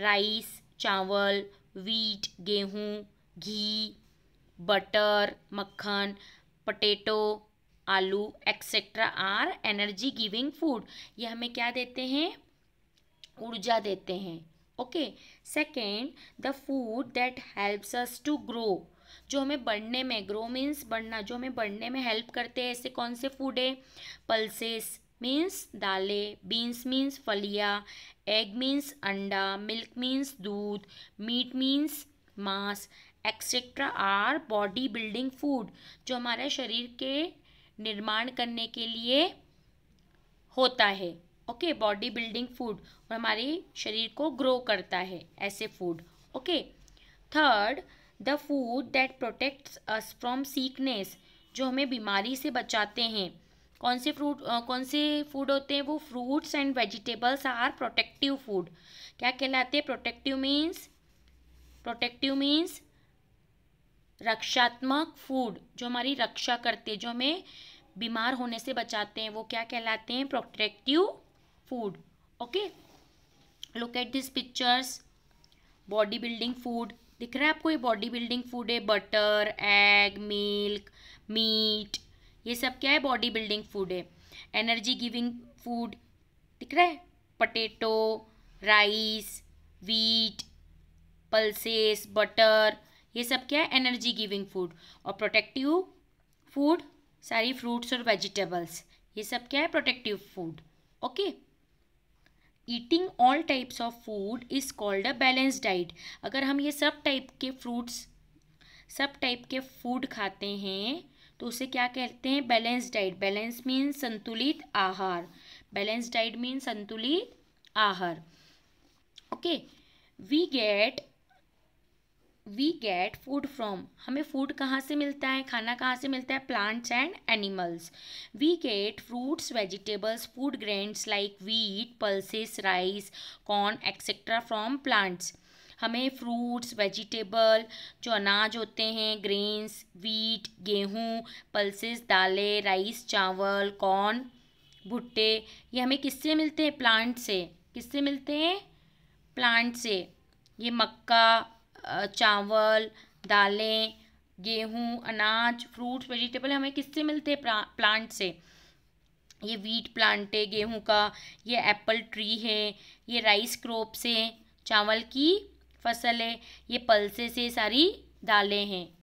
rice चावल wheat गेहूँ घी बटर मक्खन पटेटो आलू etcetera are energy giving food ये हमें क्या देते हैं ऊर्जा देते हैं okay second the food that helps us to grow जो हमें बढ़ने में ग्रो मीन्स बढ़ना जो हमें बढ़ने में हेल्प करते हैं ऐसे कौन से फूड है पल्सेस मीन्स दालें बीन्स मीन्स फलिया एग मीन्स अंडा मिल्क मीन्स दूध मीट मीन्स मांस etcetera are body building food जो हमारे शरीर के निर्माण करने के लिए होता है ओके बॉडी बिल्डिंग फूड और हमारे शरीर को ग्रो करता है ऐसे food okay third the food that protects us from sickness जो हमें बीमारी से बचाते हैं कौन से फ्रूट कौन से फूड होते हैं वो fruits and vegetables are protective food क्या कहलाते हैं प्रोटेक्टिव मीन्स प्रोटेक्टिव मीन्स रक्षात्मक फूड जो हमारी रक्षा करते हैं जो हमें बीमार होने से बचाते हैं वो क्या कहलाते हैं protective food okay look at this pictures body building food दिख रहा है आपको ये बॉडी बिल्डिंग फूड है बटर एग मिल्क मीट ये सब क्या है बॉडी बिल्डिंग फूड है एनर्जी गिविंग फूड दिख रहा है potato rice wheat pulses butter ये सब क्या है एनर्जी गिविंग फूड और प्रोटेक्टिव फूड सारी फ्रूट्स और वेजिटेबल्स ये सब क्या है protective food okay eating all types of food is called a balance diet अगर हम ये सब टाइप के फ्रूट्स सब टाइप के फूड खाते हैं तो उसे क्या कहते हैं बैलेंस डाइट बैलेंस मीन्स संतुलित आहार बैलेंस डाइट मीन्स संतुलित आहार okay we get we get food from हमें फूड कहाँ से मिलता है खाना कहाँ से मिलता है plants and animals we get fruits vegetables food grains like wheat pulses rice corn etcetera from plants हमें फ्रूट्स वेजिटेबल जो अनाज होते हैं ग्रेन्स वीट गेहूँ पल्सेस दालें राइस चावल कॉर्न भुट्टे ये हमें किससे मिलते हैं प्लांट से किससे मिलते हैं प्लांट से ये मक्का चावल दालें गेहूँ अनाज फ्रूट्स वेजिटेबल हमें किससे मिलते हैं प्लांट से ये वीट प्लांट है गेहूँ का ये एप्पल ट्री है ये राइस क्रॉप्स है चावल की फसल है ये पलसे से सारी दालें हैं